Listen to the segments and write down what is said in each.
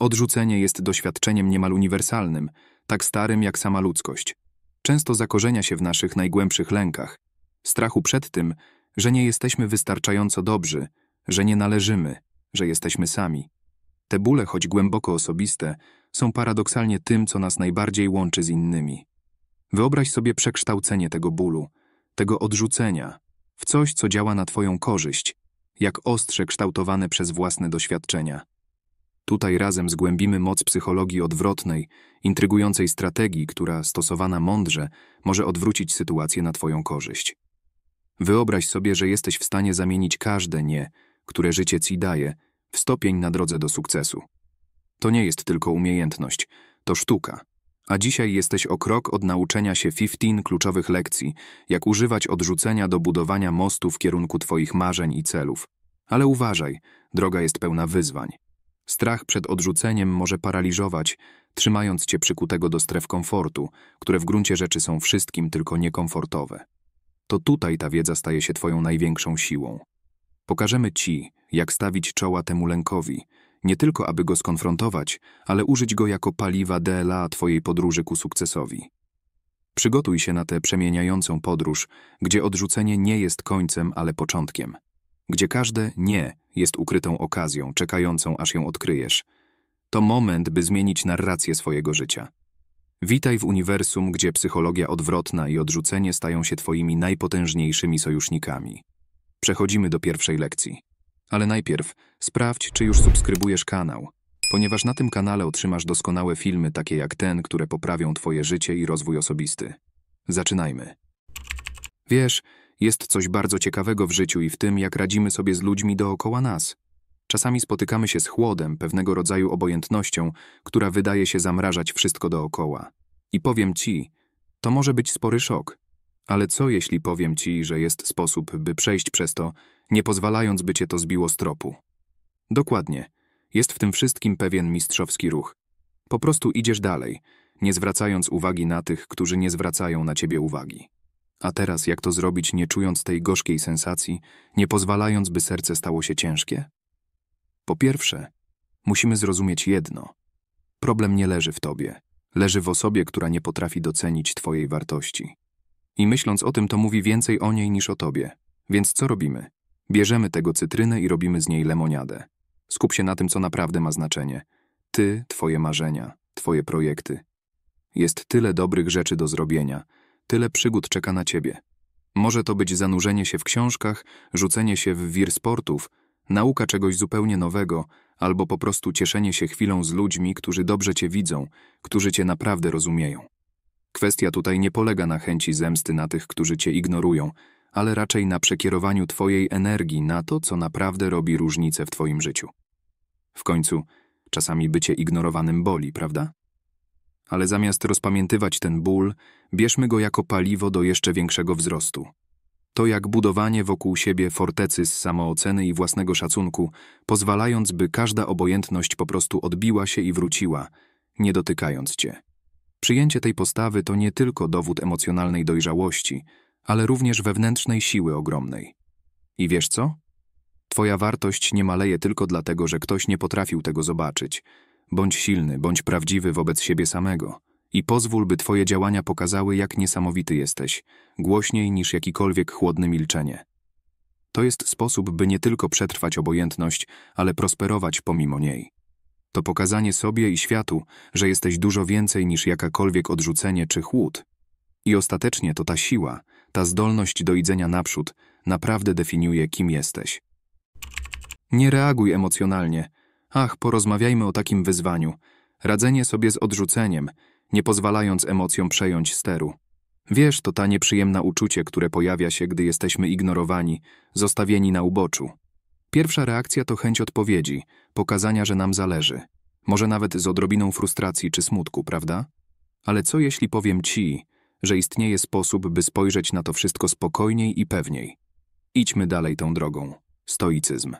Odrzucenie jest doświadczeniem niemal uniwersalnym, tak starym jak sama ludzkość. Często zakorzenia się w naszych najgłębszych lękach, strachu przed tym, że nie jesteśmy wystarczająco dobrzy, że nie należymy, że jesteśmy sami. Te bóle, choć głęboko osobiste, są paradoksalnie tym, co nas najbardziej łączy z innymi. Wyobraź sobie przekształcenie tego bólu, tego odrzucenia, w coś, co działa na Twoją korzyść, jak ostrze kształtowane przez własne doświadczenia. Tutaj razem zgłębimy moc psychologii odwrotnej, intrygującej strategii, która, stosowana mądrze, może odwrócić sytuację na Twoją korzyść. Wyobraź sobie, że jesteś w stanie zamienić każde nie, które życie Ci daje, w stopień na drodze do sukcesu. To nie jest tylko umiejętność, to sztuka. A dzisiaj jesteś o krok od nauczenia się 15 kluczowych lekcji, jak używać odrzucenia do budowania mostu w kierunku Twoich marzeń i celów. Ale uważaj, droga jest pełna wyzwań. Strach przed odrzuceniem może paraliżować, trzymając cię przykutego do stref komfortu, które w gruncie rzeczy są wszystkim tylko niekomfortowe. To tutaj ta wiedza staje się twoją największą siłą. Pokażemy ci, jak stawić czoła temu lękowi, nie tylko aby go skonfrontować, ale użyć go jako paliwa DLA twojej podróży ku sukcesowi. Przygotuj się na tę przemieniającą podróż, gdzie odrzucenie nie jest końcem, ale początkiem gdzie każde nie jest ukrytą okazją, czekającą aż ją odkryjesz. To moment, by zmienić narrację swojego życia. Witaj w uniwersum, gdzie psychologia odwrotna i odrzucenie stają się Twoimi najpotężniejszymi sojusznikami. Przechodzimy do pierwszej lekcji. Ale najpierw sprawdź, czy już subskrybujesz kanał, ponieważ na tym kanale otrzymasz doskonałe filmy takie jak ten, które poprawią Twoje życie i rozwój osobisty. Zaczynajmy. Wiesz, jest coś bardzo ciekawego w życiu i w tym, jak radzimy sobie z ludźmi dookoła nas. Czasami spotykamy się z chłodem, pewnego rodzaju obojętnością, która wydaje się zamrażać wszystko dookoła. I powiem ci, to może być spory szok. Ale co jeśli powiem ci, że jest sposób, by przejść przez to, nie pozwalając, by cię to zbiło z tropu? Dokładnie. Jest w tym wszystkim pewien mistrzowski ruch. Po prostu idziesz dalej, nie zwracając uwagi na tych, którzy nie zwracają na ciebie uwagi. A teraz jak to zrobić, nie czując tej gorzkiej sensacji, nie pozwalając, by serce stało się ciężkie? Po pierwsze, musimy zrozumieć jedno. Problem nie leży w tobie, leży w osobie, która nie potrafi docenić twojej wartości. I myśląc o tym, to mówi więcej o niej niż o tobie. Więc co robimy? Bierzemy tego cytrynę i robimy z niej lemoniadę. Skup się na tym, co naprawdę ma znaczenie. Ty, twoje marzenia, twoje projekty. Jest tyle dobrych rzeczy do zrobienia – Tyle przygód czeka na ciebie. Może to być zanurzenie się w książkach, rzucenie się w wir sportów, nauka czegoś zupełnie nowego, albo po prostu cieszenie się chwilą z ludźmi, którzy dobrze cię widzą, którzy cię naprawdę rozumieją. Kwestia tutaj nie polega na chęci zemsty na tych, którzy cię ignorują, ale raczej na przekierowaniu twojej energii na to, co naprawdę robi różnicę w twoim życiu. W końcu, czasami bycie ignorowanym boli, prawda? ale zamiast rozpamiętywać ten ból, bierzmy go jako paliwo do jeszcze większego wzrostu. To jak budowanie wokół siebie fortecy z samooceny i własnego szacunku, pozwalając, by każda obojętność po prostu odbiła się i wróciła, nie dotykając cię. Przyjęcie tej postawy to nie tylko dowód emocjonalnej dojrzałości, ale również wewnętrznej siły ogromnej. I wiesz co? Twoja wartość nie maleje tylko dlatego, że ktoś nie potrafił tego zobaczyć – Bądź silny, bądź prawdziwy wobec siebie samego i pozwól, by Twoje działania pokazały, jak niesamowity jesteś, głośniej niż jakikolwiek chłodne milczenie. To jest sposób, by nie tylko przetrwać obojętność, ale prosperować pomimo niej. To pokazanie sobie i światu, że jesteś dużo więcej niż jakakolwiek odrzucenie czy chłód. I ostatecznie to ta siła, ta zdolność do idzenia naprzód, naprawdę definiuje, kim jesteś. Nie reaguj emocjonalnie, Ach, porozmawiajmy o takim wyzwaniu. Radzenie sobie z odrzuceniem, nie pozwalając emocjom przejąć steru. Wiesz, to ta nieprzyjemna uczucie, które pojawia się, gdy jesteśmy ignorowani, zostawieni na uboczu. Pierwsza reakcja to chęć odpowiedzi, pokazania, że nam zależy. Może nawet z odrobiną frustracji czy smutku, prawda? Ale co jeśli powiem ci, że istnieje sposób, by spojrzeć na to wszystko spokojniej i pewniej? Idźmy dalej tą drogą. Stoicyzm.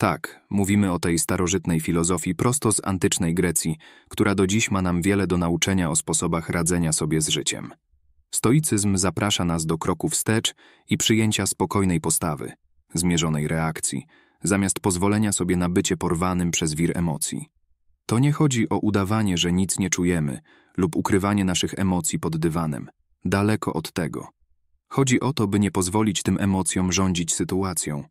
Tak, mówimy o tej starożytnej filozofii prosto z antycznej Grecji, która do dziś ma nam wiele do nauczenia o sposobach radzenia sobie z życiem. Stoicyzm zaprasza nas do kroku wstecz i przyjęcia spokojnej postawy, zmierzonej reakcji, zamiast pozwolenia sobie na bycie porwanym przez wir emocji. To nie chodzi o udawanie, że nic nie czujemy lub ukrywanie naszych emocji pod dywanem. Daleko od tego. Chodzi o to, by nie pozwolić tym emocjom rządzić sytuacją –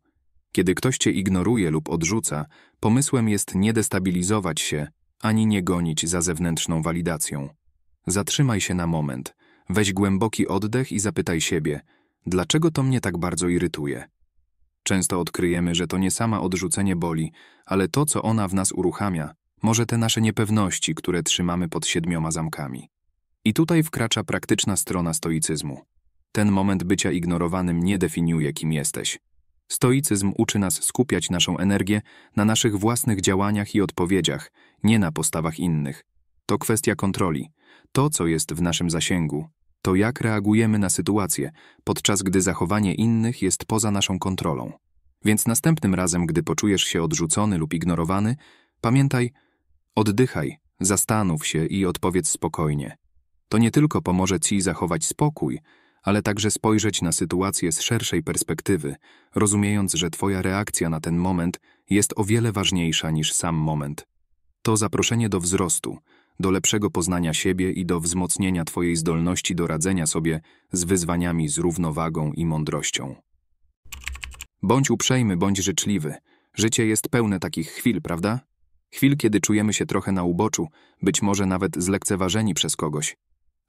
kiedy ktoś cię ignoruje lub odrzuca, pomysłem jest nie destabilizować się ani nie gonić za zewnętrzną walidacją. Zatrzymaj się na moment, weź głęboki oddech i zapytaj siebie, dlaczego to mnie tak bardzo irytuje. Często odkryjemy, że to nie sama odrzucenie boli, ale to, co ona w nas uruchamia, może te nasze niepewności, które trzymamy pod siedmioma zamkami. I tutaj wkracza praktyczna strona stoicyzmu. Ten moment bycia ignorowanym nie definiuje, kim jesteś. Stoicyzm uczy nas skupiać naszą energię na naszych własnych działaniach i odpowiedziach, nie na postawach innych. To kwestia kontroli. To, co jest w naszym zasięgu, to jak reagujemy na sytuację, podczas gdy zachowanie innych jest poza naszą kontrolą. Więc następnym razem, gdy poczujesz się odrzucony lub ignorowany, pamiętaj, oddychaj, zastanów się i odpowiedz spokojnie. To nie tylko pomoże ci zachować spokój, ale także spojrzeć na sytuację z szerszej perspektywy, rozumiejąc, że Twoja reakcja na ten moment jest o wiele ważniejsza niż sam moment. To zaproszenie do wzrostu, do lepszego poznania siebie i do wzmocnienia Twojej zdolności do radzenia sobie z wyzwaniami z równowagą i mądrością. Bądź uprzejmy, bądź życzliwy. Życie jest pełne takich chwil, prawda? Chwil, kiedy czujemy się trochę na uboczu, być może nawet zlekceważeni przez kogoś.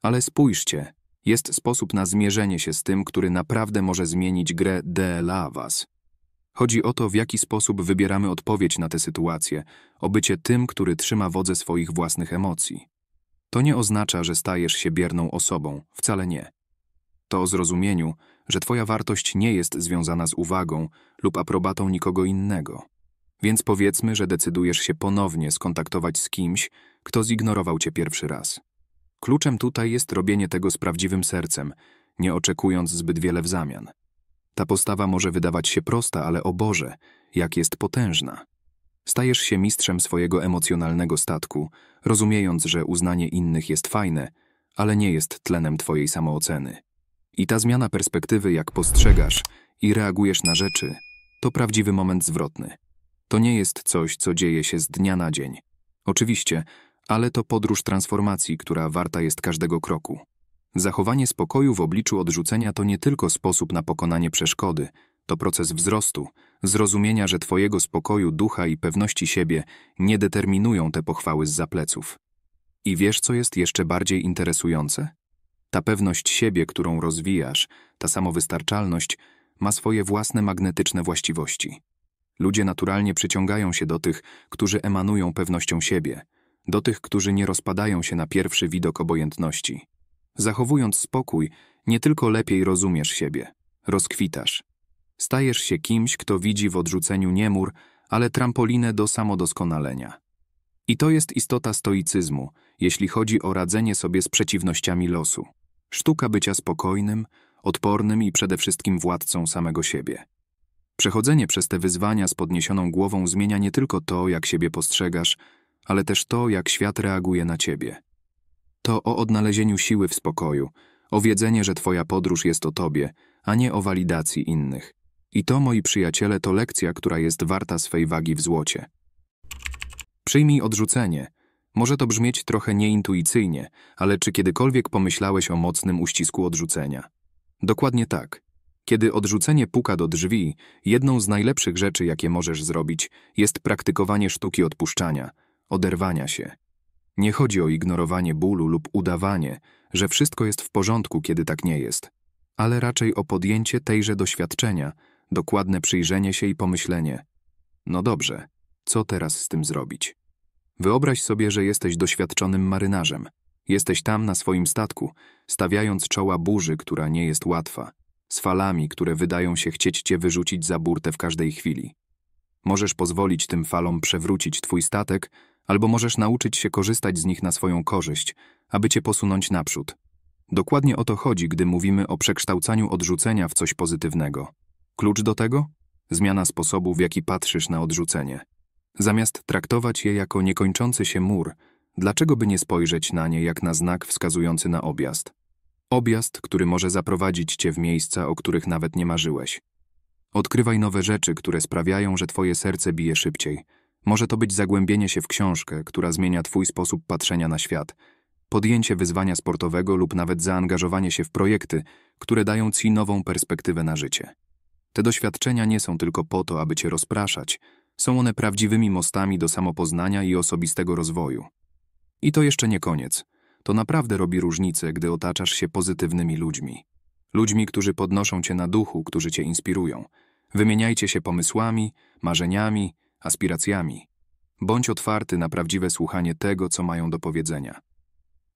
Ale spójrzcie, jest sposób na zmierzenie się z tym, który naprawdę może zmienić grę DLA was. Chodzi o to, w jaki sposób wybieramy odpowiedź na tę sytuację, o bycie tym, który trzyma wodze swoich własnych emocji. To nie oznacza, że stajesz się bierną osobą, wcale nie. To o zrozumieniu, że Twoja wartość nie jest związana z uwagą lub aprobatą nikogo innego. Więc powiedzmy, że decydujesz się ponownie skontaktować z kimś, kto zignorował Cię pierwszy raz. Kluczem tutaj jest robienie tego z prawdziwym sercem, nie oczekując zbyt wiele w zamian. Ta postawa może wydawać się prosta, ale o Boże, jak jest potężna. Stajesz się mistrzem swojego emocjonalnego statku, rozumiejąc, że uznanie innych jest fajne, ale nie jest tlenem twojej samooceny. I ta zmiana perspektywy, jak postrzegasz i reagujesz na rzeczy, to prawdziwy moment zwrotny. To nie jest coś, co dzieje się z dnia na dzień. Oczywiście, ale to podróż transformacji, która warta jest każdego kroku. Zachowanie spokoju w obliczu odrzucenia to nie tylko sposób na pokonanie przeszkody, to proces wzrostu, zrozumienia, że Twojego spokoju, ducha i pewności siebie nie determinują te pochwały z zapleców. I wiesz, co jest jeszcze bardziej interesujące? Ta pewność siebie, którą rozwijasz, ta samowystarczalność, ma swoje własne magnetyczne właściwości. Ludzie naturalnie przyciągają się do tych, którzy emanują pewnością siebie – do tych, którzy nie rozpadają się na pierwszy widok obojętności. Zachowując spokój, nie tylko lepiej rozumiesz siebie, rozkwitasz. Stajesz się kimś, kto widzi w odrzuceniu nie mur, ale trampolinę do samodoskonalenia. I to jest istota stoicyzmu, jeśli chodzi o radzenie sobie z przeciwnościami losu. Sztuka bycia spokojnym, odpornym i przede wszystkim władcą samego siebie. Przechodzenie przez te wyzwania z podniesioną głową zmienia nie tylko to, jak siebie postrzegasz, ale też to, jak świat reaguje na ciebie. To o odnalezieniu siły w spokoju, o wiedzenie, że twoja podróż jest o tobie, a nie o walidacji innych. I to, moi przyjaciele, to lekcja, która jest warta swej wagi w złocie. Przyjmij odrzucenie. Może to brzmieć trochę nieintuicyjnie, ale czy kiedykolwiek pomyślałeś o mocnym uścisku odrzucenia? Dokładnie tak. Kiedy odrzucenie puka do drzwi, jedną z najlepszych rzeczy, jakie możesz zrobić, jest praktykowanie sztuki odpuszczania – oderwania się. Nie chodzi o ignorowanie bólu lub udawanie, że wszystko jest w porządku, kiedy tak nie jest, ale raczej o podjęcie tejże doświadczenia, dokładne przyjrzenie się i pomyślenie: No dobrze, co teraz z tym zrobić? Wyobraź sobie, że jesteś doświadczonym marynarzem. Jesteś tam na swoim statku, stawiając czoła burzy, która nie jest łatwa, z falami, które wydają się chcieć cię wyrzucić za burtę w każdej chwili. Możesz pozwolić tym falom przewrócić twój statek, albo możesz nauczyć się korzystać z nich na swoją korzyść, aby cię posunąć naprzód. Dokładnie o to chodzi, gdy mówimy o przekształcaniu odrzucenia w coś pozytywnego. Klucz do tego? Zmiana sposobu, w jaki patrzysz na odrzucenie. Zamiast traktować je jako niekończący się mur, dlaczego by nie spojrzeć na nie jak na znak wskazujący na objazd? Objazd, który może zaprowadzić cię w miejsca, o których nawet nie marzyłeś. Odkrywaj nowe rzeczy, które sprawiają, że twoje serce bije szybciej. Może to być zagłębienie się w książkę, która zmienia twój sposób patrzenia na świat, podjęcie wyzwania sportowego lub nawet zaangażowanie się w projekty, które dają ci nową perspektywę na życie. Te doświadczenia nie są tylko po to, aby cię rozpraszać, są one prawdziwymi mostami do samopoznania i osobistego rozwoju. I to jeszcze nie koniec. To naprawdę robi różnicę, gdy otaczasz się pozytywnymi ludźmi ludźmi, którzy podnoszą cię na duchu, którzy cię inspirują. Wymieniajcie się pomysłami, marzeniami, aspiracjami. Bądź otwarty na prawdziwe słuchanie tego, co mają do powiedzenia.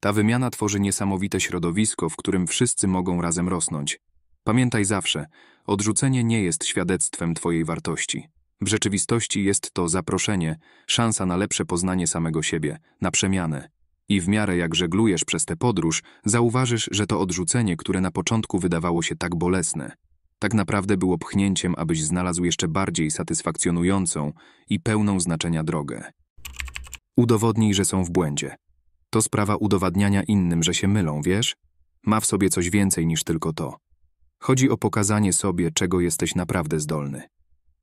Ta wymiana tworzy niesamowite środowisko, w którym wszyscy mogą razem rosnąć. Pamiętaj zawsze, odrzucenie nie jest świadectwem Twojej wartości. W rzeczywistości jest to zaproszenie, szansa na lepsze poznanie samego siebie, na przemianę, i w miarę jak żeglujesz przez tę podróż, zauważysz, że to odrzucenie, które na początku wydawało się tak bolesne, tak naprawdę było pchnięciem, abyś znalazł jeszcze bardziej satysfakcjonującą i pełną znaczenia drogę. Udowodnij, że są w błędzie. To sprawa udowadniania innym, że się mylą, wiesz? Ma w sobie coś więcej niż tylko to. Chodzi o pokazanie sobie, czego jesteś naprawdę zdolny.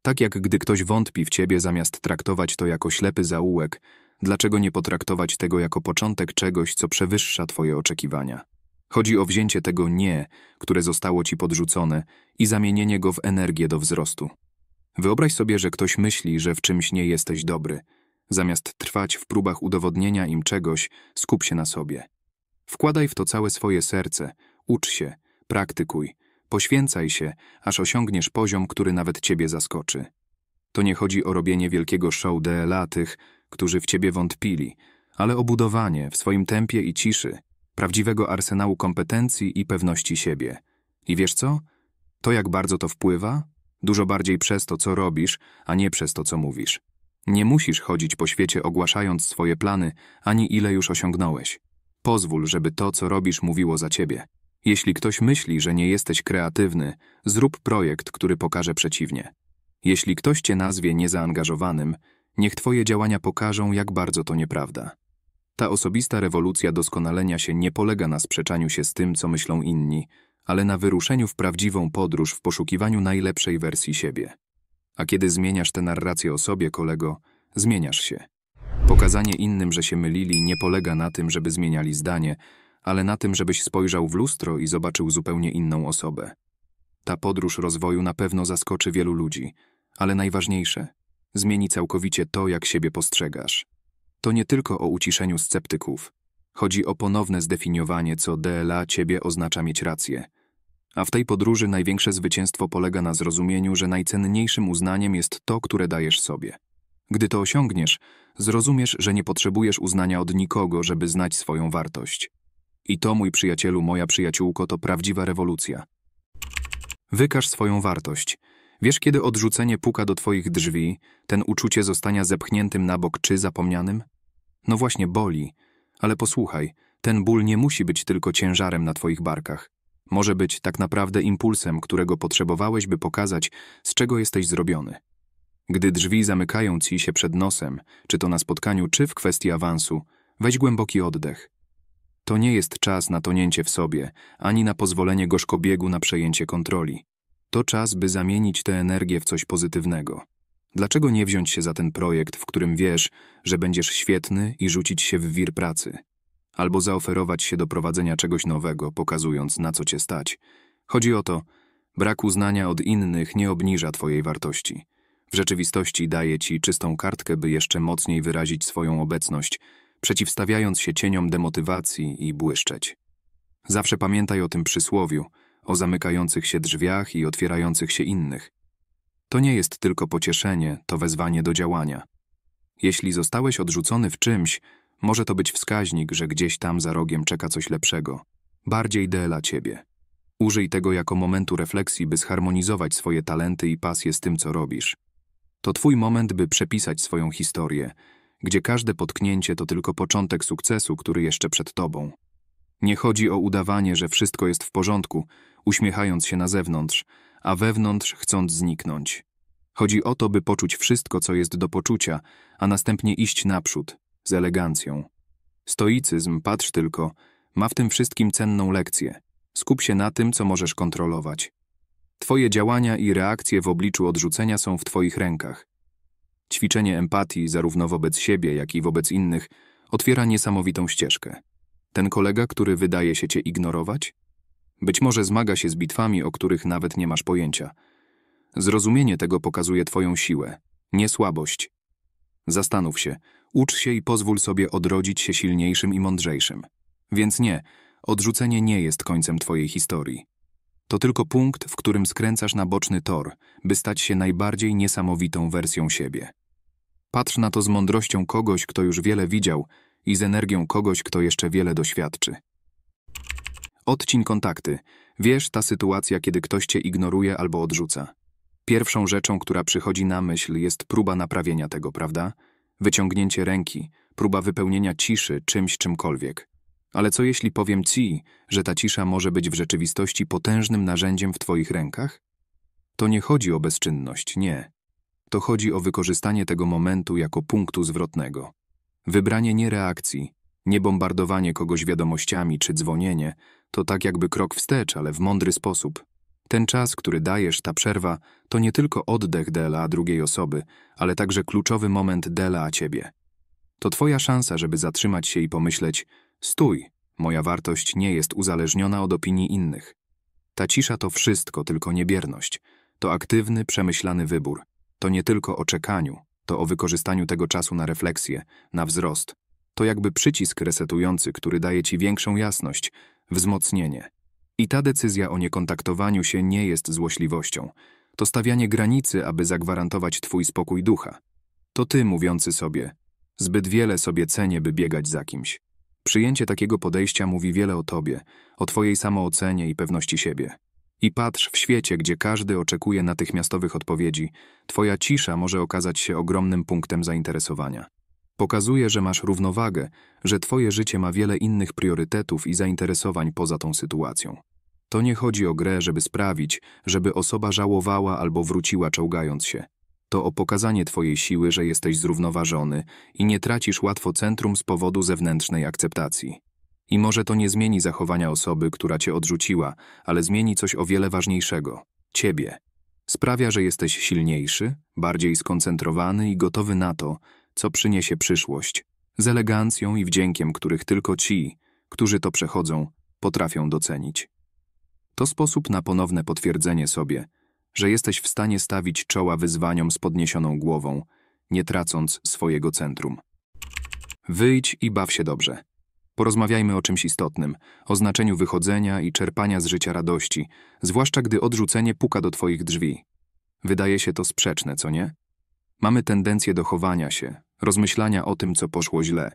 Tak jak gdy ktoś wątpi w ciebie, zamiast traktować to jako ślepy zaułek, Dlaczego nie potraktować tego jako początek czegoś, co przewyższa Twoje oczekiwania? Chodzi o wzięcie tego nie, które zostało Ci podrzucone, i zamienienie go w energię do wzrostu. Wyobraź sobie, że ktoś myśli, że w czymś nie jesteś dobry. Zamiast trwać w próbach udowodnienia im czegoś, skup się na sobie. Wkładaj w to całe swoje serce, ucz się, praktykuj, poświęcaj się, aż osiągniesz poziom, który nawet Ciebie zaskoczy. To nie chodzi o robienie wielkiego show tych, którzy w ciebie wątpili, ale obudowanie w swoim tempie i ciszy, prawdziwego arsenału kompetencji i pewności siebie. I wiesz co? To, jak bardzo to wpływa? Dużo bardziej przez to, co robisz, a nie przez to, co mówisz. Nie musisz chodzić po świecie ogłaszając swoje plany, ani ile już osiągnąłeś. Pozwól, żeby to, co robisz, mówiło za ciebie. Jeśli ktoś myśli, że nie jesteś kreatywny, zrób projekt, który pokaże przeciwnie. Jeśli ktoś cię nazwie niezaangażowanym, Niech Twoje działania pokażą, jak bardzo to nieprawda. Ta osobista rewolucja doskonalenia się nie polega na sprzeczaniu się z tym, co myślą inni, ale na wyruszeniu w prawdziwą podróż w poszukiwaniu najlepszej wersji siebie. A kiedy zmieniasz tę narrację o sobie, kolego, zmieniasz się. Pokazanie innym, że się mylili, nie polega na tym, żeby zmieniali zdanie, ale na tym, żebyś spojrzał w lustro i zobaczył zupełnie inną osobę. Ta podróż rozwoju na pewno zaskoczy wielu ludzi, ale najważniejsze zmieni całkowicie to, jak siebie postrzegasz. To nie tylko o uciszeniu sceptyków. Chodzi o ponowne zdefiniowanie, co DLA ciebie oznacza mieć rację. A w tej podróży największe zwycięstwo polega na zrozumieniu, że najcenniejszym uznaniem jest to, które dajesz sobie. Gdy to osiągniesz, zrozumiesz, że nie potrzebujesz uznania od nikogo, żeby znać swoją wartość. I to, mój przyjacielu, moja przyjaciółko, to prawdziwa rewolucja. Wykaż swoją wartość. Wiesz, kiedy odrzucenie puka do twoich drzwi, ten uczucie zostania zepchniętym na bok czy zapomnianym? No właśnie, boli. Ale posłuchaj, ten ból nie musi być tylko ciężarem na twoich barkach. Może być tak naprawdę impulsem, którego potrzebowałeś, by pokazać, z czego jesteś zrobiony. Gdy drzwi zamykają ci się przed nosem, czy to na spotkaniu, czy w kwestii awansu, weź głęboki oddech. To nie jest czas na tonięcie w sobie, ani na pozwolenie gorzkobiegu na przejęcie kontroli. To czas, by zamienić tę energię w coś pozytywnego. Dlaczego nie wziąć się za ten projekt, w którym wiesz, że będziesz świetny i rzucić się w wir pracy? Albo zaoferować się do prowadzenia czegoś nowego, pokazując na co cię stać. Chodzi o to, brak uznania od innych nie obniża twojej wartości. W rzeczywistości daje ci czystą kartkę, by jeszcze mocniej wyrazić swoją obecność, przeciwstawiając się cieniom demotywacji i błyszczeć. Zawsze pamiętaj o tym przysłowiu – o zamykających się drzwiach i otwierających się innych. To nie jest tylko pocieszenie, to wezwanie do działania. Jeśli zostałeś odrzucony w czymś, może to być wskaźnik, że gdzieś tam za rogiem czeka coś lepszego, bardziej dla ciebie. Użyj tego jako momentu refleksji, by zharmonizować swoje talenty i pasje z tym, co robisz. To twój moment, by przepisać swoją historię, gdzie każde potknięcie to tylko początek sukcesu, który jeszcze przed tobą. Nie chodzi o udawanie, że wszystko jest w porządku, uśmiechając się na zewnątrz, a wewnątrz chcąc zniknąć. Chodzi o to, by poczuć wszystko, co jest do poczucia, a następnie iść naprzód, z elegancją. Stoicyzm, patrz tylko, ma w tym wszystkim cenną lekcję. Skup się na tym, co możesz kontrolować. Twoje działania i reakcje w obliczu odrzucenia są w Twoich rękach. Ćwiczenie empatii, zarówno wobec siebie, jak i wobec innych, otwiera niesamowitą ścieżkę. Ten kolega, który wydaje się cię ignorować? Być może zmaga się z bitwami, o których nawet nie masz pojęcia. Zrozumienie tego pokazuje twoją siłę, nie słabość. Zastanów się, ucz się i pozwól sobie odrodzić się silniejszym i mądrzejszym. Więc nie, odrzucenie nie jest końcem twojej historii. To tylko punkt, w którym skręcasz na boczny tor, by stać się najbardziej niesamowitą wersją siebie. Patrz na to z mądrością kogoś, kto już wiele widział i z energią kogoś, kto jeszcze wiele doświadczy. Odciń kontakty. Wiesz, ta sytuacja, kiedy ktoś cię ignoruje albo odrzuca. Pierwszą rzeczą, która przychodzi na myśl, jest próba naprawienia tego, prawda? Wyciągnięcie ręki, próba wypełnienia ciszy czymś czymkolwiek. Ale co jeśli powiem ci, że ta cisza może być w rzeczywistości potężnym narzędziem w twoich rękach? To nie chodzi o bezczynność, nie. To chodzi o wykorzystanie tego momentu jako punktu zwrotnego. Wybranie nie reakcji, nie bombardowanie kogoś wiadomościami czy dzwonienie, to tak jakby krok wstecz, ale w mądry sposób. Ten czas, który dajesz, ta przerwa, to nie tylko oddech Dela a drugiej osoby, ale także kluczowy moment Dela a ciebie. To twoja szansa, żeby zatrzymać się i pomyśleć: Stój, moja wartość nie jest uzależniona od opinii innych. Ta cisza to wszystko, tylko niebierność. To aktywny, przemyślany wybór. To nie tylko o czekaniu, to o wykorzystaniu tego czasu na refleksję, na wzrost. To jakby przycisk resetujący, który daje ci większą jasność, wzmocnienie. I ta decyzja o niekontaktowaniu się nie jest złośliwością. To stawianie granicy, aby zagwarantować twój spokój ducha. To ty mówiący sobie, zbyt wiele sobie cenię, by biegać za kimś. Przyjęcie takiego podejścia mówi wiele o tobie, o twojej samoocenie i pewności siebie. I patrz w świecie, gdzie każdy oczekuje natychmiastowych odpowiedzi, twoja cisza może okazać się ogromnym punktem zainteresowania. Pokazuje, że masz równowagę, że twoje życie ma wiele innych priorytetów i zainteresowań poza tą sytuacją. To nie chodzi o grę, żeby sprawić, żeby osoba żałowała albo wróciła czołgając się. To o pokazanie twojej siły, że jesteś zrównoważony i nie tracisz łatwo centrum z powodu zewnętrznej akceptacji. I może to nie zmieni zachowania osoby, która cię odrzuciła, ale zmieni coś o wiele ważniejszego ciebie. Sprawia, że jesteś silniejszy, bardziej skoncentrowany i gotowy na to, co przyniesie przyszłość, z elegancją i wdziękiem, których tylko ci, którzy to przechodzą, potrafią docenić. To sposób na ponowne potwierdzenie sobie, że jesteś w stanie stawić czoła wyzwaniom z podniesioną głową, nie tracąc swojego centrum. Wyjdź i baw się dobrze. Porozmawiajmy o czymś istotnym, o znaczeniu wychodzenia i czerpania z życia radości, zwłaszcza gdy odrzucenie puka do Twoich drzwi. Wydaje się to sprzeczne, co nie? Mamy tendencję do chowania się, rozmyślania o tym, co poszło źle.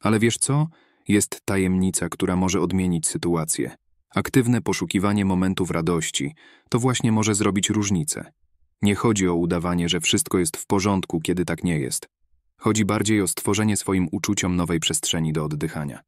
Ale wiesz co? Jest tajemnica, która może odmienić sytuację. Aktywne poszukiwanie momentów radości to właśnie może zrobić różnicę. Nie chodzi o udawanie, że wszystko jest w porządku, kiedy tak nie jest. Chodzi bardziej o stworzenie swoim uczuciom nowej przestrzeni do oddychania.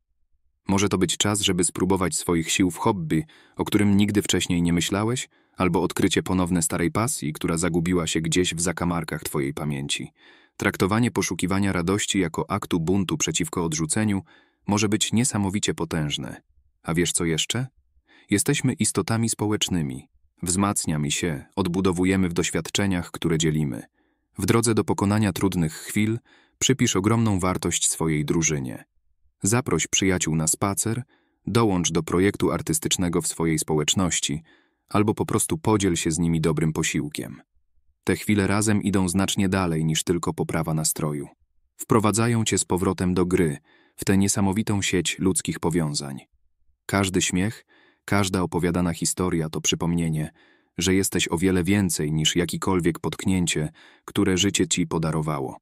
Może to być czas, żeby spróbować swoich sił w hobby, o którym nigdy wcześniej nie myślałeś, albo odkrycie ponowne starej pasji, która zagubiła się gdzieś w zakamarkach twojej pamięci. Traktowanie poszukiwania radości jako aktu buntu przeciwko odrzuceniu może być niesamowicie potężne. A wiesz co jeszcze? Jesteśmy istotami społecznymi. Wzmacniamy się, odbudowujemy w doświadczeniach, które dzielimy. W drodze do pokonania trudnych chwil przypisz ogromną wartość swojej drużynie. Zaproś przyjaciół na spacer, dołącz do projektu artystycznego w swojej społeczności, albo po prostu podziel się z nimi dobrym posiłkiem. Te chwile razem idą znacznie dalej niż tylko poprawa nastroju. Wprowadzają cię z powrotem do gry, w tę niesamowitą sieć ludzkich powiązań. Każdy śmiech, każda opowiadana historia to przypomnienie, że jesteś o wiele więcej niż jakikolwiek potknięcie, które życie ci podarowało.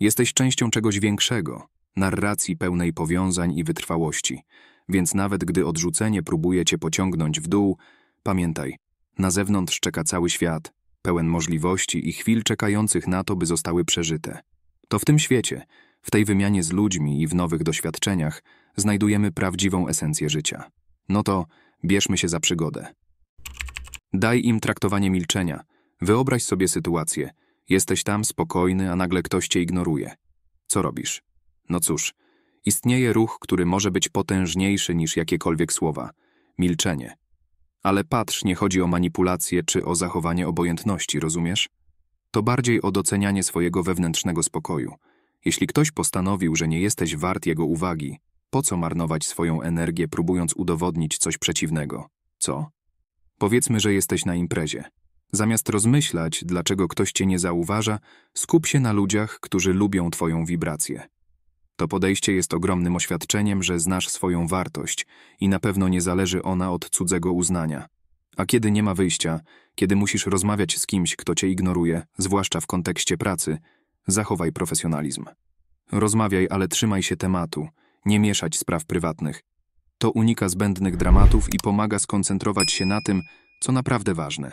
Jesteś częścią czegoś większego, narracji pełnej powiązań i wytrwałości, więc nawet gdy odrzucenie próbuje cię pociągnąć w dół, pamiętaj, na zewnątrz czeka cały świat, pełen możliwości i chwil czekających na to, by zostały przeżyte. To w tym świecie, w tej wymianie z ludźmi i w nowych doświadczeniach znajdujemy prawdziwą esencję życia. No to bierzmy się za przygodę. Daj im traktowanie milczenia. Wyobraź sobie sytuację. Jesteś tam spokojny, a nagle ktoś cię ignoruje. Co robisz? No cóż, istnieje ruch, który może być potężniejszy niż jakiekolwiek słowa milczenie. Ale patrz, nie chodzi o manipulację czy o zachowanie obojętności, rozumiesz? To bardziej o docenianie swojego wewnętrznego spokoju. Jeśli ktoś postanowił, że nie jesteś wart jego uwagi, po co marnować swoją energię, próbując udowodnić coś przeciwnego? Co? Powiedzmy, że jesteś na imprezie. Zamiast rozmyślać, dlaczego ktoś cię nie zauważa, skup się na ludziach, którzy lubią twoją wibrację. To podejście jest ogromnym oświadczeniem, że znasz swoją wartość i na pewno nie zależy ona od cudzego uznania. A kiedy nie ma wyjścia, kiedy musisz rozmawiać z kimś, kto cię ignoruje, zwłaszcza w kontekście pracy, zachowaj profesjonalizm. Rozmawiaj, ale trzymaj się tematu, nie mieszać spraw prywatnych, to unika zbędnych dramatów i pomaga skoncentrować się na tym, co naprawdę ważne.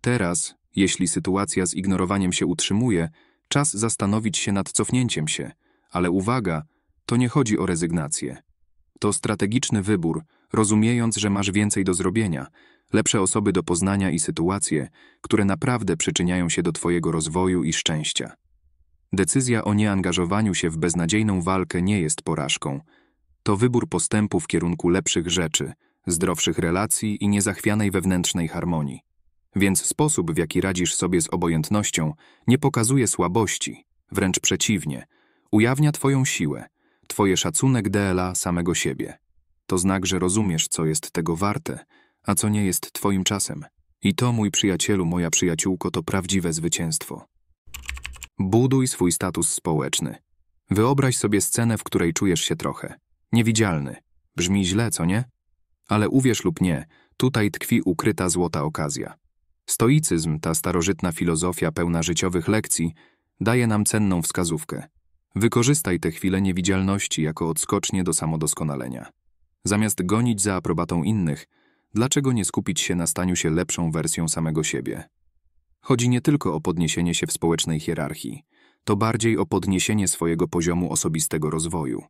Teraz, jeśli sytuacja z ignorowaniem się utrzymuje, czas zastanowić się nad cofnięciem się, ale uwaga, to nie chodzi o rezygnację. To strategiczny wybór, rozumiejąc, że masz więcej do zrobienia, lepsze osoby do poznania i sytuacje, które naprawdę przyczyniają się do Twojego rozwoju i szczęścia. Decyzja o nieangażowaniu się w beznadziejną walkę nie jest porażką to wybór postępu w kierunku lepszych rzeczy, zdrowszych relacji i niezachwianej wewnętrznej harmonii. Więc sposób, w jaki radzisz sobie z obojętnością, nie pokazuje słabości, wręcz przeciwnie, ujawnia Twoją siłę, Twoje szacunek DLA samego siebie. To znak, że rozumiesz, co jest tego warte, a co nie jest Twoim czasem. I to, mój przyjacielu, moja przyjaciółko, to prawdziwe zwycięstwo. Buduj swój status społeczny. Wyobraź sobie scenę, w której czujesz się trochę Niewidzialny. Brzmi źle, co nie? Ale uwierz lub nie, tutaj tkwi ukryta złota okazja. Stoicyzm, ta starożytna filozofia pełna życiowych lekcji, daje nam cenną wskazówkę. Wykorzystaj te chwile niewidzialności jako odskocznie do samodoskonalenia. Zamiast gonić za aprobatą innych, dlaczego nie skupić się na staniu się lepszą wersją samego siebie? Chodzi nie tylko o podniesienie się w społecznej hierarchii, to bardziej o podniesienie swojego poziomu osobistego rozwoju.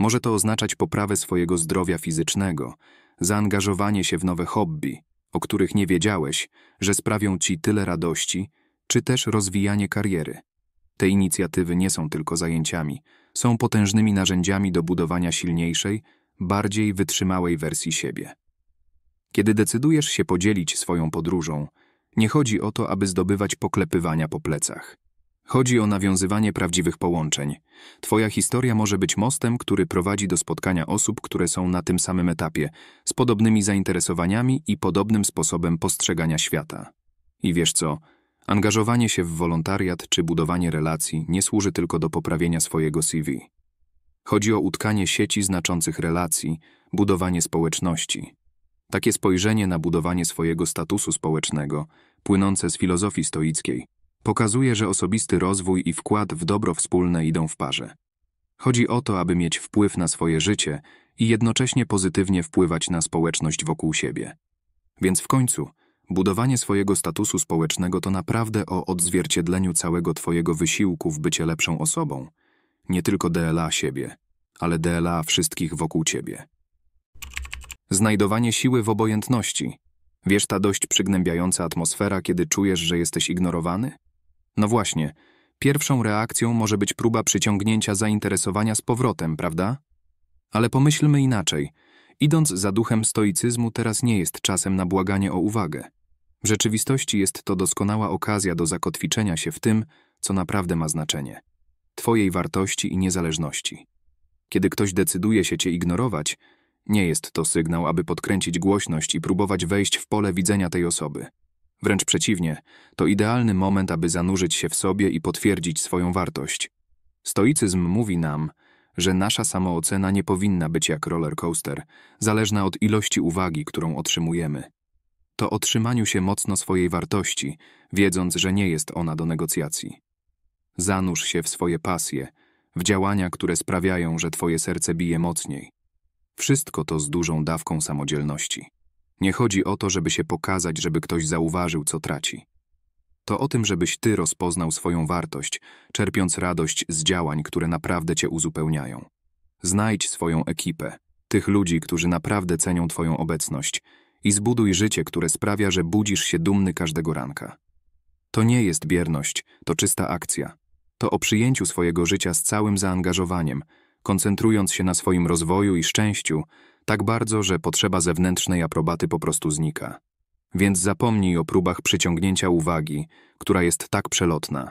Może to oznaczać poprawę swojego zdrowia fizycznego, zaangażowanie się w nowe hobby, o których nie wiedziałeś, że sprawią ci tyle radości, czy też rozwijanie kariery. Te inicjatywy nie są tylko zajęciami, są potężnymi narzędziami do budowania silniejszej, bardziej wytrzymałej wersji siebie. Kiedy decydujesz się podzielić swoją podróżą, nie chodzi o to, aby zdobywać poklepywania po plecach. Chodzi o nawiązywanie prawdziwych połączeń. Twoja historia może być mostem, który prowadzi do spotkania osób, które są na tym samym etapie, z podobnymi zainteresowaniami i podobnym sposobem postrzegania świata. I wiesz co? Angażowanie się w wolontariat czy budowanie relacji nie służy tylko do poprawienia swojego CV. Chodzi o utkanie sieci znaczących relacji, budowanie społeczności. Takie spojrzenie na budowanie swojego statusu społecznego, płynące z filozofii stoickiej, Pokazuje, że osobisty rozwój i wkład w dobro wspólne idą w parze. Chodzi o to, aby mieć wpływ na swoje życie i jednocześnie pozytywnie wpływać na społeczność wokół siebie. Więc w końcu, budowanie swojego statusu społecznego to naprawdę o odzwierciedleniu całego Twojego wysiłku w bycie lepszą osobą, nie tylko DLA siebie, ale DLA wszystkich wokół Ciebie. Znajdowanie siły w obojętności. Wiesz ta dość przygnębiająca atmosfera, kiedy czujesz, że jesteś ignorowany? No właśnie, pierwszą reakcją może być próba przyciągnięcia zainteresowania z powrotem, prawda? Ale pomyślmy inaczej. Idąc za duchem stoicyzmu, teraz nie jest czasem na błaganie o uwagę. W rzeczywistości jest to doskonała okazja do zakotwiczenia się w tym, co naprawdę ma znaczenie Twojej wartości i niezależności. Kiedy ktoś decyduje się Cię ignorować, nie jest to sygnał, aby podkręcić głośność i próbować wejść w pole widzenia tej osoby. Wręcz przeciwnie, to idealny moment, aby zanurzyć się w sobie i potwierdzić swoją wartość. Stoicyzm mówi nam, że nasza samoocena nie powinna być jak roller coaster, zależna od ilości uwagi, którą otrzymujemy. To otrzymaniu się mocno swojej wartości, wiedząc, że nie jest ona do negocjacji. Zanurz się w swoje pasje, w działania, które sprawiają, że twoje serce bije mocniej. Wszystko to z dużą dawką samodzielności. Nie chodzi o to, żeby się pokazać, żeby ktoś zauważył, co traci. To o tym, żebyś ty rozpoznał swoją wartość, czerpiąc radość z działań, które naprawdę cię uzupełniają. Znajdź swoją ekipę, tych ludzi, którzy naprawdę cenią twoją obecność i zbuduj życie, które sprawia, że budzisz się dumny każdego ranka. To nie jest bierność, to czysta akcja. To o przyjęciu swojego życia z całym zaangażowaniem, koncentrując się na swoim rozwoju i szczęściu, tak bardzo, że potrzeba zewnętrznej aprobaty po prostu znika. Więc zapomnij o próbach przyciągnięcia uwagi, która jest tak przelotna.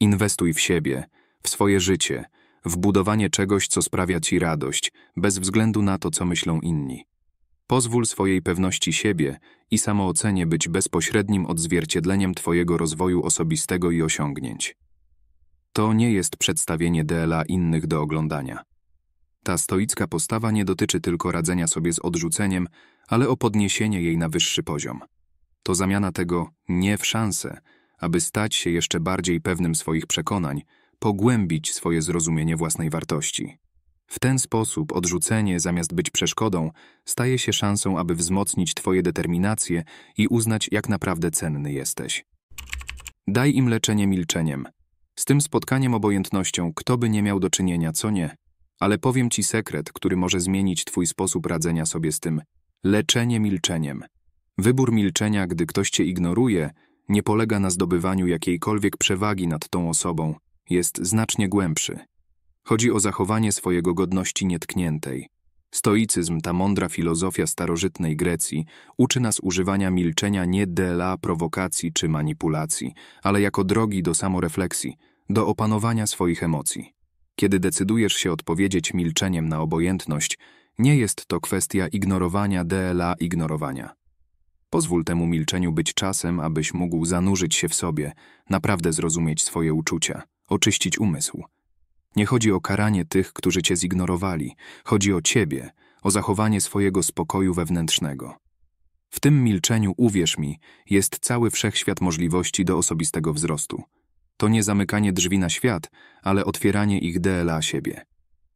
Inwestuj w siebie, w swoje życie, w budowanie czegoś, co sprawia ci radość, bez względu na to, co myślą inni. Pozwól swojej pewności siebie i samoocenie być bezpośrednim odzwierciedleniem Twojego rozwoju osobistego i osiągnięć. To nie jest przedstawienie DLA innych do oglądania. Ta stoicka postawa nie dotyczy tylko radzenia sobie z odrzuceniem, ale o podniesienie jej na wyższy poziom. To zamiana tego nie w szansę, aby stać się jeszcze bardziej pewnym swoich przekonań, pogłębić swoje zrozumienie własnej wartości. W ten sposób odrzucenie, zamiast być przeszkodą, staje się szansą, aby wzmocnić Twoje determinacje i uznać, jak naprawdę cenny jesteś. Daj im leczenie milczeniem. Z tym spotkaniem obojętnością, kto by nie miał do czynienia, co nie, ale powiem ci sekret, który może zmienić twój sposób radzenia sobie z tym. Leczenie milczeniem. Wybór milczenia, gdy ktoś cię ignoruje, nie polega na zdobywaniu jakiejkolwiek przewagi nad tą osobą, jest znacznie głębszy. Chodzi o zachowanie swojego godności nietkniętej. Stoicyzm, ta mądra filozofia starożytnej Grecji, uczy nas używania milczenia nie dla prowokacji czy manipulacji, ale jako drogi do samorefleksji, do opanowania swoich emocji. Kiedy decydujesz się odpowiedzieć milczeniem na obojętność, nie jest to kwestia ignorowania DLA ignorowania. Pozwól temu milczeniu być czasem, abyś mógł zanurzyć się w sobie, naprawdę zrozumieć swoje uczucia, oczyścić umysł. Nie chodzi o karanie tych, którzy cię zignorowali, chodzi o ciebie, o zachowanie swojego spokoju wewnętrznego. W tym milczeniu, uwierz mi, jest cały wszechświat możliwości do osobistego wzrostu to nie zamykanie drzwi na świat, ale otwieranie ich DLA siebie.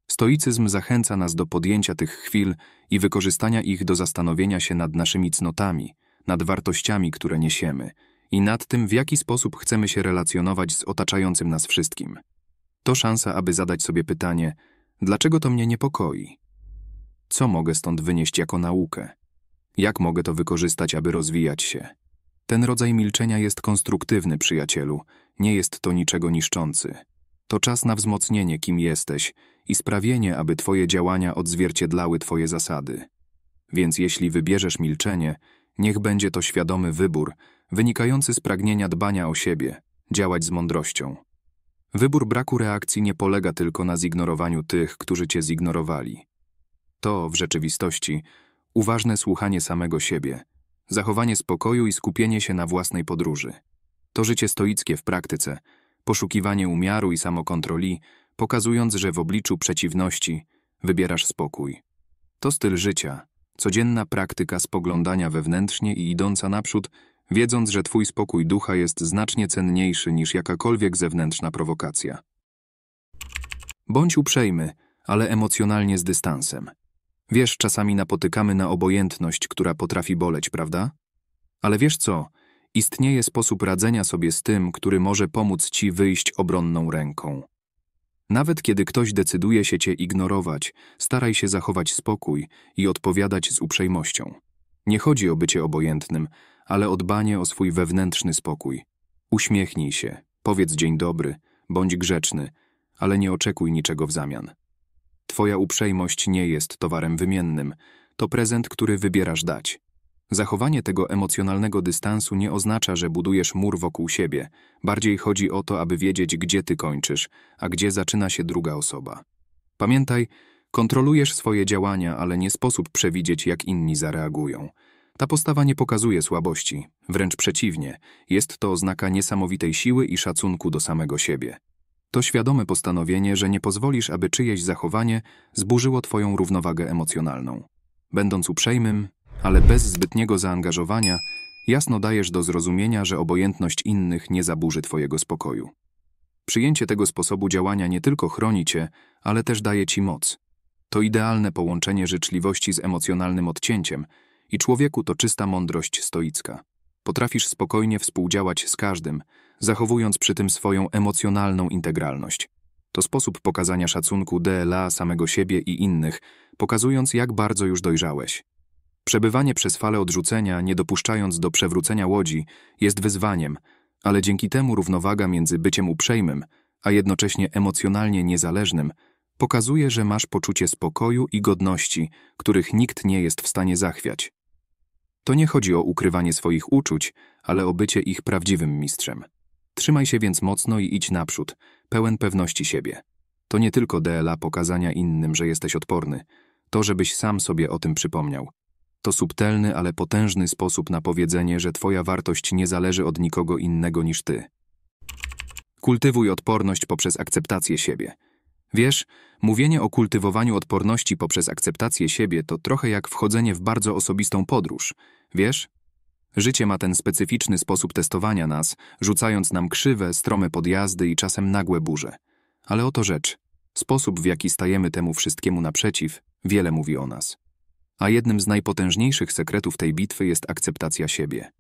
Stoicyzm zachęca nas do podjęcia tych chwil i wykorzystania ich do zastanowienia się nad naszymi cnotami, nad wartościami, które niesiemy i nad tym, w jaki sposób chcemy się relacjonować z otaczającym nas wszystkim. To szansa, aby zadać sobie pytanie, dlaczego to mnie niepokoi? Co mogę stąd wynieść jako naukę? Jak mogę to wykorzystać, aby rozwijać się? Ten rodzaj milczenia jest konstruktywny, przyjacielu, nie jest to niczego niszczący. To czas na wzmocnienie, kim jesteś i sprawienie, aby Twoje działania odzwierciedlały Twoje zasady. Więc jeśli wybierzesz milczenie, niech będzie to świadomy wybór, wynikający z pragnienia dbania o siebie, działać z mądrością. Wybór braku reakcji nie polega tylko na zignorowaniu tych, którzy cię zignorowali. To, w rzeczywistości, uważne słuchanie samego siebie – zachowanie spokoju i skupienie się na własnej podróży. To życie stoickie w praktyce, poszukiwanie umiaru i samokontroli, pokazując, że w obliczu przeciwności wybierasz spokój. To styl życia, codzienna praktyka spoglądania wewnętrznie i idąca naprzód, wiedząc, że Twój spokój ducha jest znacznie cenniejszy niż jakakolwiek zewnętrzna prowokacja. Bądź uprzejmy, ale emocjonalnie z dystansem. Wiesz, czasami napotykamy na obojętność, która potrafi boleć, prawda? Ale wiesz co? Istnieje sposób radzenia sobie z tym, który może pomóc ci wyjść obronną ręką. Nawet kiedy ktoś decyduje się cię ignorować, staraj się zachować spokój i odpowiadać z uprzejmością. Nie chodzi o bycie obojętnym, ale o dbanie o swój wewnętrzny spokój. Uśmiechnij się, powiedz dzień dobry, bądź grzeczny, ale nie oczekuj niczego w zamian. Twoja uprzejmość nie jest towarem wymiennym, to prezent, który wybierasz dać. Zachowanie tego emocjonalnego dystansu nie oznacza, że budujesz mur wokół siebie. Bardziej chodzi o to, aby wiedzieć, gdzie ty kończysz, a gdzie zaczyna się druga osoba. Pamiętaj, kontrolujesz swoje działania, ale nie sposób przewidzieć, jak inni zareagują. Ta postawa nie pokazuje słabości, wręcz przeciwnie, jest to oznaka niesamowitej siły i szacunku do samego siebie. To świadome postanowienie, że nie pozwolisz, aby czyjeś zachowanie zburzyło Twoją równowagę emocjonalną. Będąc uprzejmym, ale bez zbytniego zaangażowania, jasno dajesz do zrozumienia, że obojętność innych nie zaburzy Twojego spokoju. Przyjęcie tego sposobu działania nie tylko chroni Cię, ale też daje Ci moc. To idealne połączenie życzliwości z emocjonalnym odcięciem i człowieku to czysta mądrość stoicka. Potrafisz spokojnie współdziałać z każdym, zachowując przy tym swoją emocjonalną integralność. To sposób pokazania szacunku DLA samego siebie i innych, pokazując jak bardzo już dojrzałeś. Przebywanie przez fale odrzucenia, nie dopuszczając do przewrócenia łodzi, jest wyzwaniem, ale dzięki temu równowaga między byciem uprzejmym, a jednocześnie emocjonalnie niezależnym, pokazuje, że masz poczucie spokoju i godności, których nikt nie jest w stanie zachwiać. To nie chodzi o ukrywanie swoich uczuć, ale o bycie ich prawdziwym mistrzem. Trzymaj się więc mocno i idź naprzód, pełen pewności siebie. To nie tylko DLA pokazania innym, że jesteś odporny, to żebyś sam sobie o tym przypomniał. To subtelny, ale potężny sposób na powiedzenie, że twoja wartość nie zależy od nikogo innego niż ty. Kultywuj odporność poprzez akceptację siebie. Wiesz, mówienie o kultywowaniu odporności poprzez akceptację siebie to trochę jak wchodzenie w bardzo osobistą podróż. Wiesz, Życie ma ten specyficzny sposób testowania nas, rzucając nam krzywe, strome podjazdy i czasem nagłe burze. Ale oto rzecz. Sposób, w jaki stajemy temu wszystkiemu naprzeciw, wiele mówi o nas. A jednym z najpotężniejszych sekretów tej bitwy jest akceptacja siebie.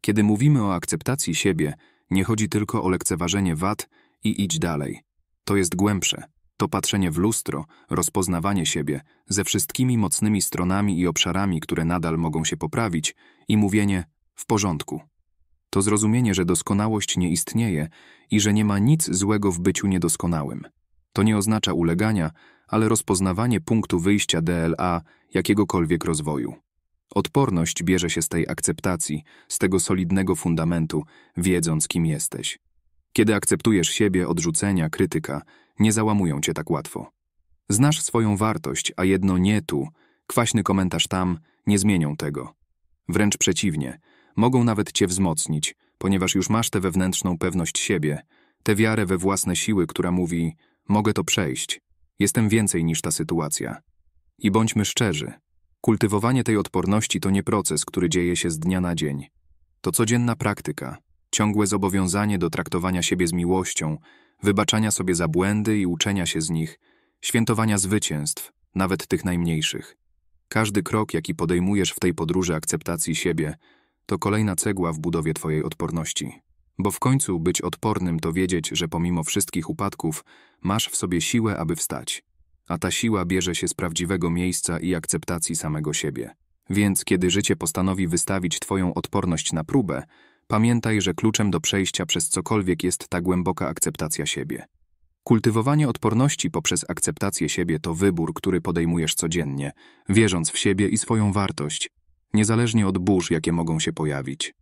Kiedy mówimy o akceptacji siebie, nie chodzi tylko o lekceważenie wad i idź dalej. To jest głębsze. To patrzenie w lustro, rozpoznawanie siebie, ze wszystkimi mocnymi stronami i obszarami, które nadal mogą się poprawić, i mówienie w porządku. To zrozumienie, że doskonałość nie istnieje i że nie ma nic złego w byciu niedoskonałym. To nie oznacza ulegania, ale rozpoznawanie punktu wyjścia DLA jakiegokolwiek rozwoju. Odporność bierze się z tej akceptacji, z tego solidnego fundamentu, wiedząc kim jesteś. Kiedy akceptujesz siebie, odrzucenia, krytyka, nie załamują cię tak łatwo. Znasz swoją wartość, a jedno nie tu, kwaśny komentarz tam, nie zmienią tego. Wręcz przeciwnie, mogą nawet cię wzmocnić, ponieważ już masz tę wewnętrzną pewność siebie, tę wiarę we własne siły, która mówi: Mogę to przejść, jestem więcej niż ta sytuacja. I bądźmy szczerzy, kultywowanie tej odporności to nie proces, który dzieje się z dnia na dzień. To codzienna praktyka, ciągłe zobowiązanie do traktowania siebie z miłością, wybaczania sobie za błędy i uczenia się z nich, świętowania zwycięstw, nawet tych najmniejszych. Każdy krok, jaki podejmujesz w tej podróży akceptacji siebie, to kolejna cegła w budowie Twojej odporności. Bo w końcu być odpornym to wiedzieć, że pomimo wszystkich upadków masz w sobie siłę, aby wstać. A ta siła bierze się z prawdziwego miejsca i akceptacji samego siebie. Więc kiedy życie postanowi wystawić Twoją odporność na próbę, Pamiętaj, że kluczem do przejścia przez cokolwiek jest ta głęboka akceptacja siebie. Kultywowanie odporności poprzez akceptację siebie to wybór, który podejmujesz codziennie, wierząc w siebie i swoją wartość, niezależnie od burz, jakie mogą się pojawić.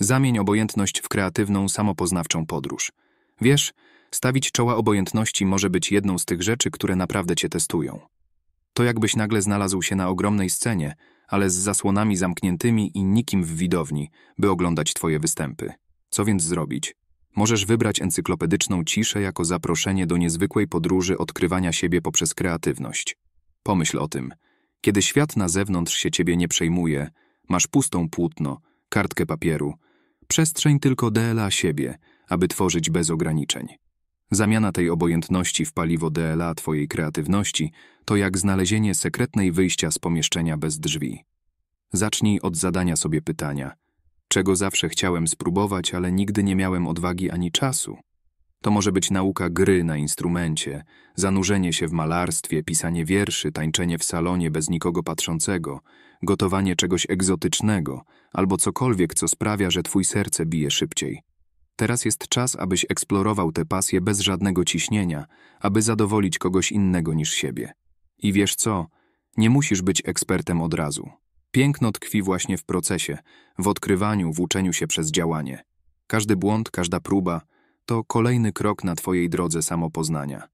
Zamień obojętność w kreatywną, samopoznawczą podróż. Wiesz, stawić czoła obojętności może być jedną z tych rzeczy, które naprawdę cię testują. To jakbyś nagle znalazł się na ogromnej scenie, ale z zasłonami zamkniętymi i nikim w widowni, by oglądać twoje występy. Co więc zrobić? Możesz wybrać encyklopedyczną ciszę jako zaproszenie do niezwykłej podróży odkrywania siebie poprzez kreatywność. Pomyśl o tym. Kiedy świat na zewnątrz się ciebie nie przejmuje, masz pustą płótno, kartkę papieru, przestrzeń tylko dla siebie, aby tworzyć bez ograniczeń. Zamiana tej obojętności w paliwo DLA twojej kreatywności to jak znalezienie sekretnej wyjścia z pomieszczenia bez drzwi. Zacznij od zadania sobie pytania, czego zawsze chciałem spróbować, ale nigdy nie miałem odwagi ani czasu. To może być nauka gry na instrumencie, zanurzenie się w malarstwie, pisanie wierszy, tańczenie w salonie bez nikogo patrzącego, gotowanie czegoś egzotycznego albo cokolwiek, co sprawia, że twój serce bije szybciej. Teraz jest czas, abyś eksplorował tę pasję bez żadnego ciśnienia, aby zadowolić kogoś innego niż siebie. I wiesz co? Nie musisz być ekspertem od razu. Piękno tkwi właśnie w procesie, w odkrywaniu, w uczeniu się przez działanie. Każdy błąd, każda próba to kolejny krok na Twojej drodze samopoznania.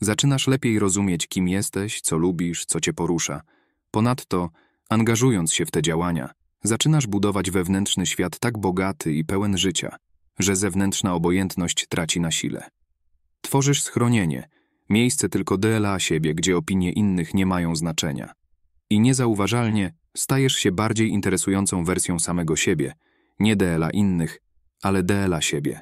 Zaczynasz lepiej rozumieć, kim jesteś, co lubisz, co Cię porusza. Ponadto, angażując się w te działania, zaczynasz budować wewnętrzny świat tak bogaty i pełen życia, że zewnętrzna obojętność traci na sile. Tworzysz schronienie, miejsce tylko dla siebie, gdzie opinie innych nie mają znaczenia. I niezauważalnie stajesz się bardziej interesującą wersją samego siebie, nie dla innych, ale dla siebie.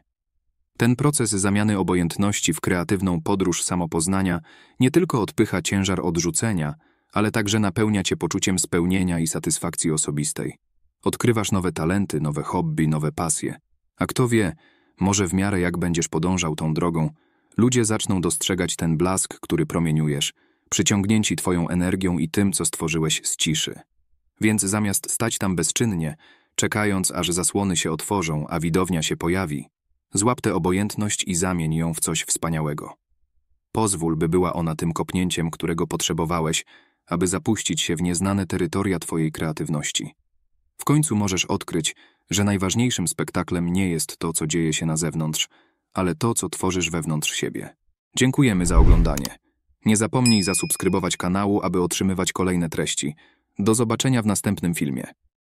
Ten proces zamiany obojętności w kreatywną podróż samopoznania nie tylko odpycha ciężar odrzucenia, ale także napełnia cię poczuciem spełnienia i satysfakcji osobistej. Odkrywasz nowe talenty, nowe hobby, nowe pasje. A kto wie, może w miarę jak będziesz podążał tą drogą, ludzie zaczną dostrzegać ten blask, który promieniujesz, przyciągnięci Twoją energią i tym, co stworzyłeś z ciszy. Więc zamiast stać tam bezczynnie, czekając, aż zasłony się otworzą, a widownia się pojawi, złap tę obojętność i zamień ją w coś wspaniałego. Pozwól, by była ona tym kopnięciem, którego potrzebowałeś, aby zapuścić się w nieznane terytoria Twojej kreatywności. W końcu możesz odkryć, że najważniejszym spektaklem nie jest to, co dzieje się na zewnątrz, ale to, co tworzysz wewnątrz siebie. Dziękujemy za oglądanie. Nie zapomnij zasubskrybować kanału, aby otrzymywać kolejne treści. Do zobaczenia w następnym filmie.